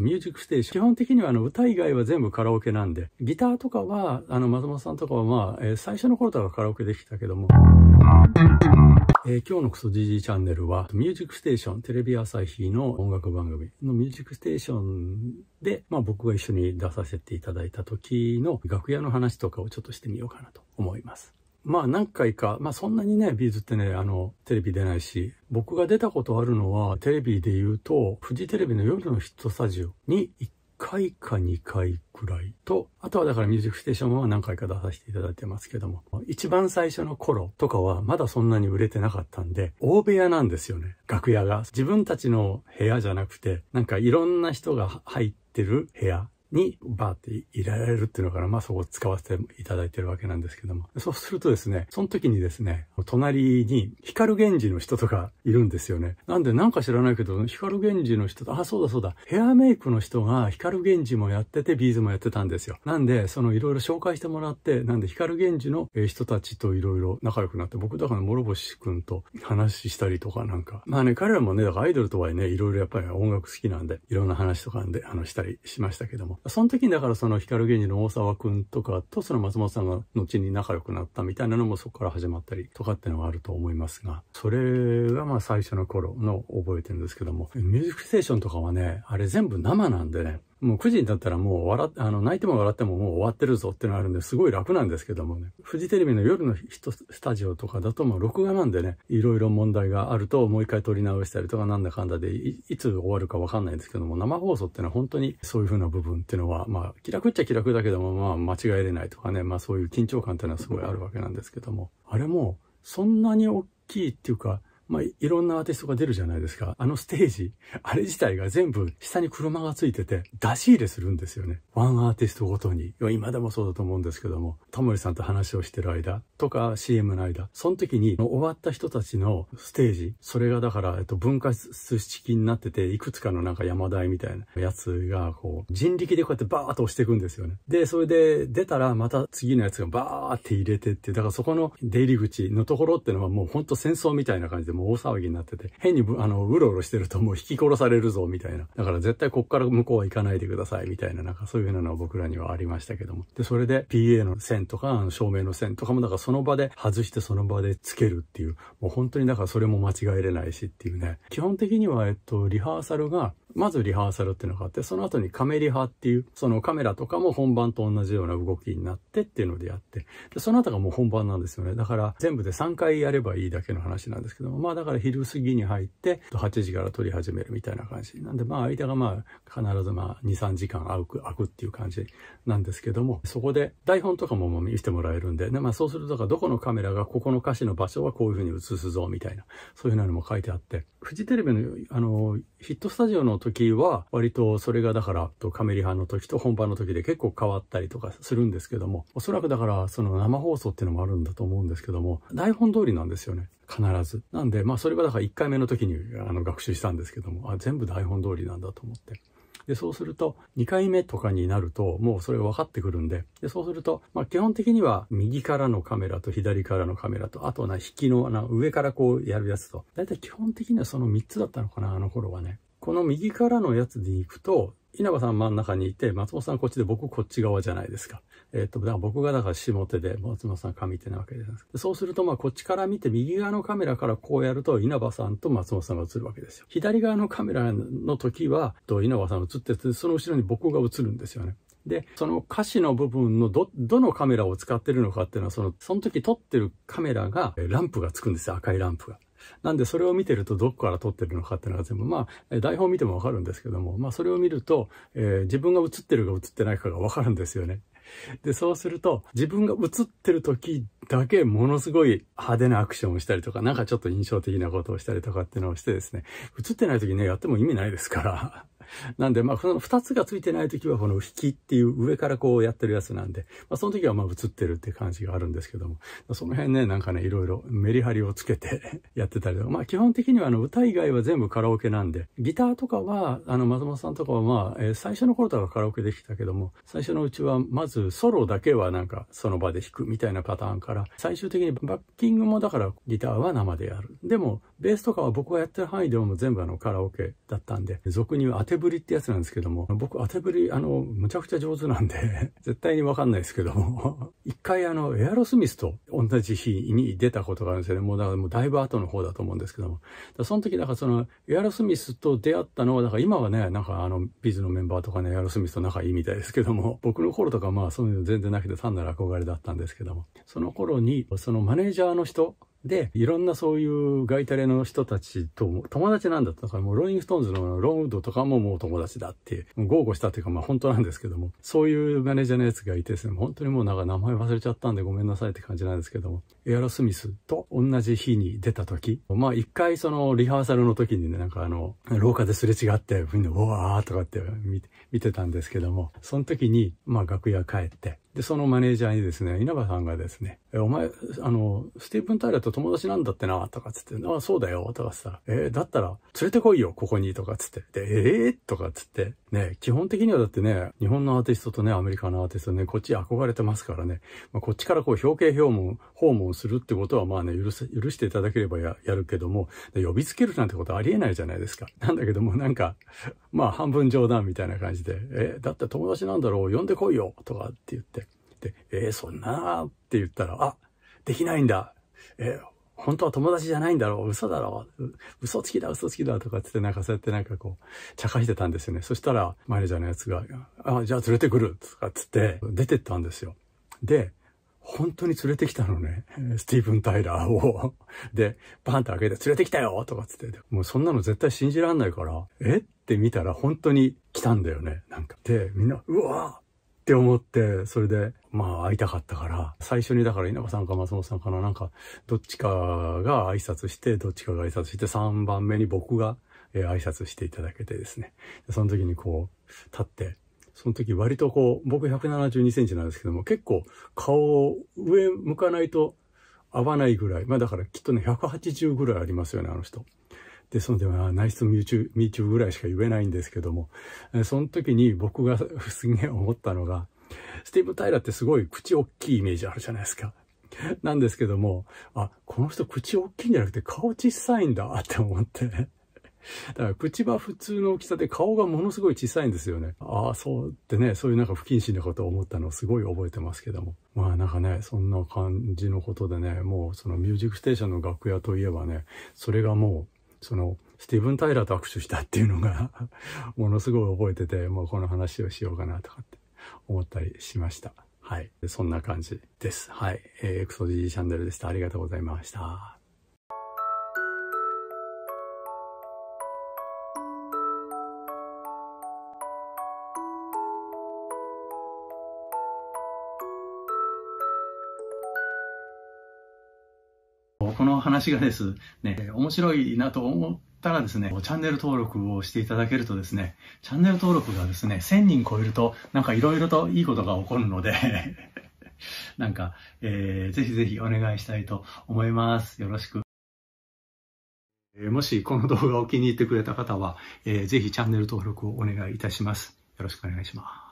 ミュージックステーション。基本的にはあの歌以外は全部カラオケなんで、ギターとかは、あの松本さんとかはまあ、えー、最初の頃とかカラオケできたけども。えー、今日のクソ GG チャンネルは、ミュージックステーション、テレビ朝日の音楽番組のミュージックステーションで、まあ僕が一緒に出させていただいた時の楽屋の話とかをちょっとしてみようかなと思います。まあ何回か、まあそんなにね、ビーズってね、あの、テレビ出ないし、僕が出たことあるのは、テレビで言うと、フジテレビの夜のヒットスタジオに1回か2回くらいと、あとはだからミュージックステーションは何回か出させていただいてますけども、一番最初の頃とかはまだそんなに売れてなかったんで、大部屋なんですよね、楽屋が。自分たちの部屋じゃなくて、なんかいろんな人が入ってる部屋にバーっていられるっていうのから、まあそこを使わせていただいてるわけなんですけども。そうするとですね、その時にですね、隣に光源氏の人とかいるんですよね。なんでなんか知らないけど、光源氏の人と、あ、そうだそうだ、ヘアメイクの人が光源氏もやっててビーズもやってたんですよ。なんで、そのいろいろ紹介してもらって、なんで光源氏の人たちといろいろ仲良くなって、僕だから諸星くんと話したりとかなんか。まあね、彼らもね、だからアイドルとはいえね、いろいろやっぱり音楽好きなんで、いろんな話とかで、あの、したりしましたけども。その時にだからその光源氏の大沢くんとかとその松本さんが後に仲良くなったみたいなのもそこから始まったりとかっていうのがあると思いますが、それがまあ最初の頃の覚えてるんですけども、ミュージックステーションとかはね、あれ全部生なんでね、もう9時になったらもう笑あの、泣いても笑ってももう終わってるぞってのがあるんで、すごい楽なんですけどもね。フジテレビの夜のスタジオとかだともう録画なんでね、いろいろ問題があるともう一回撮り直したりとかなんだかんだでい、いつ終わるかわかんないんですけども、生放送ってのは本当にそういう風な部分っていうのは、まあ、気楽っちゃ気楽だけども、まあ、間違えれないとかね、まあそういう緊張感っていうのはすごいあるわけなんですけども、あれも、そんなに大きいっていうか、まあ、いろんなアーティストが出るじゃないですか。あのステージ、あれ自体が全部下に車がついてて、出し入れするんですよね。ワンアーティストごとに。今でもそうだと思うんですけども、タモリさんと話をしてる間とか CM の間、その時に終わった人たちのステージ、それがだから、えっと、分割式になってて、いくつかのなんか山台みたいなやつが、こう、人力でこうやってバーッと押していくんですよね。で、それで出たらまた次のやつがバーって入れてって、だからそこの出入り口のところってのはもうほんと戦争みたいな感じで、もう大騒ぎになってて、変にあの、うろうろしてるともう引き殺されるぞ、みたいな。だから絶対こっから向こうは行かないでください、みたいな、なんかそういうふうなのは僕らにはありましたけども。で、それで PA の線とか、照明の線とかも、だからその場で外してその場でつけるっていう、もう本当にだからそれも間違えれないしっていうね。基本的には、えっと、リハーサルがまずリハーサルっていうのがあって、その後にカメリハっていう、そのカメラとかも本番と同じような動きになってっていうのでやって、でその後がもう本番なんですよね。だから全部で3回やればいいだけの話なんですけども、まあだから昼過ぎに入って、8時から撮り始めるみたいな感じ。なんでまあ間がまあ必ずまあ2、3時間空く、空くっていう感じなんですけども、そこで台本とかも見せてもらえるんで、まあそうするとどこのカメラがここの歌詞の場所はこういうふうに映すぞみたいな、そういうのも書いてあって、フジテレビのあの、ヒットスタジオの時は、割とそれがだから、カメリハの時と本番の時で結構変わったりとかするんですけども、おそらくだからその生放送っていうのもあるんだと思うんですけども、台本通りなんですよね。必ず。なんで、まあそれはだから1回目の時にあの学習したんですけども、あ、全部台本通りなんだと思って。で、そうすると、2回目とかになると、もうそれが分かってくるんで、でそうすると、まあ、基本的には右からのカメラと左からのカメラと、あとな、引きの、な、上からこうやるやつと、だいたい基本的にはその3つだったのかな、あの頃はね。この右からのやつでいくと、稲葉さん真ん中にいて、松本さんこっちで僕こっち側じゃないですか。えー、っと、だから僕がだから下手で、松本さん上手なわけじゃないですか。そうすると、まあこっちから見て右側のカメラからこうやると稲葉さんと松本さんが映るわけですよ。左側のカメラの時は、と稲葉さん映ってて、その後ろに僕が映るんですよね。で、その歌詞の部分のど、どのカメラを使ってるのかっていうのは、その、その時撮ってるカメラが、ランプがつくんですよ、赤いランプが。なんでそれを見てるとどこから撮ってるのかっていうのが全部、まあ、台本見てもわかるんですけども、まあそれを見ると、えー、自分が映ってるか映ってないかがわかるんですよね。で、そうすると、自分が映ってる時だけものすごい派手なアクションをしたりとか、なんかちょっと印象的なことをしたりとかっていうのをしてですね、映ってない時ね、やっても意味ないですから。なんで、まあ、その二つがついてない時は、この引きっていう上からこうやってるやつなんで、まあ、その時はまあ映ってるって感じがあるんですけども、その辺ね、なんかね、いろいろメリハリをつけて やってたりとか、まあ、基本的にはあの歌以外は全部カラオケなんで、ギターとかは、あの、松本さんとかはまあ、えー、最初の頃とかカラオケできたけども、最初のうちは、まずソロだけはなんかその場で弾くみたいなパターンから、最終的にバッキングもだからギターは生でやる。でも、ベースとかは僕がやってる範囲ではもう全部あのカラオケだったんで、俗に言う当てぶりってやつなんですけども、僕当てぶりあの、むちゃくちゃ上手なんで 絶対にわかんないですけども 一回あの、エアロスミスと同じ日に出たことがあるんですよね。もうだからもうだいぶ後の方だと思うんですけども。その時だからその、エアロスミスと出会ったのは、だから今はね、なんかあの、ビズのメンバーとかね、エアロスミスと仲いいみたいですけども、僕の頃とかまあそういうの全然なくて単なる憧れだったんですけども、その頃に、そのマネージャーの人で、いろんなそういうガイタレの人たちと友達なんだったから、もうローリングストーンズのロンウッドとかももう友達だって、もう豪語したっていうか、まあ本当なんですけども、そういうマネージャーのやつがいてですね、本当にもうなんか名前忘れちゃったんでごめんなさいって感じなんですけども、エアロスミスと同じ日に出た時、まあ一回そのリハーサルの時にね、なんかあの、廊下ですれ違って、みんな、うわーとかって見て見てたんですけども、その時に、まあ楽屋帰って、で、そのマネージャーにですね、稲葉さんがですね、え、お前、あの、スティーブン・タイラーと友達なんだってな、とかつって、あ、そうだよ、とかつったら、えー、だったら、連れてこいよ、ここに、とかつって、で、えー、とかつって、ね、基本的にはだってね、日本のアーティストとね、アメリカのアーティストね、こっち憧れてますからね、まあ、こっちからこう、表敬訪問、訪問するってことは、まあね、許せ、許していただければや、やるけども、呼びつけるなんてことありえないじゃないですか。なんだけども、なんか、まあ、半分冗談みたいな感じで、えー、だって友達なんだろう、呼んでこいよ、とかって言って、、えー、そんなって言ったら、あ、できないんだ。えー、本当は友達じゃないんだろう嘘だろう嘘つきだ嘘つきだとかってなんかそうやってなんかこう、茶化してたんですよね。そしたら、マネージャーのやつが、あ、じゃあ連れてくるとかつって、出てったんですよ。で、本当に連れてきたのね。スティーブン・タイラーを。で、パンと開けて連れてきたよとかつって。もうそんなの絶対信じらんないから、えって見たら本当に来たんだよね。なんか。で、みんな、うわって思って、それで、まあ会いたかったから、最初にだから稲葉さんか松本さんかな、なんか、どっちかが挨拶して、どっちかが挨拶して、3番目に僕が、えー、挨拶していただけてですね。その時にこう、立って、その時割とこう、僕172センチなんですけども、結構顔を上向かないと合わないぐらい。まあだからきっとね、180ぐらいありますよね、あの人。ですので、まあ、内出ミューチュー、ミーチューぐらいしか言えないんですけども、その時に僕がすげえ思ったのが、スティーブ・タイラってすごい口大きいイメージあるじゃないですか。なんですけども、あ、この人口大きいんじゃなくて顔小さいんだって思って、だから口は普通の大きさで顔がものすごい小さいんですよね。ああ、そうってね、そういうなんか不謹慎なことを思ったのをすごい覚えてますけども。まあなんかね、そんな感じのことでね、もうそのミュージックステーションの楽屋といえばね、それがもうその、スティーブン・タイラーと握手したっていうのが ものすごい覚えてて、もうこの話をしようかなとかって思ったりしました。はい。そんな感じです。はい。えー、クソジジチャンネルでした。ありがとうございました。この話がですね、面白いなと思ったらですね、チャンネル登録をしていただけるとですね、チャンネル登録がですね、1000人超えると、なんかいろいろといいことが起こるので なんか、えー、ぜひぜひお願いしたいと思います。よろしく。もしこの動画を気に入ってくれた方は、えー、ぜひチャンネル登録をお願いいたします。よろしくお願いします。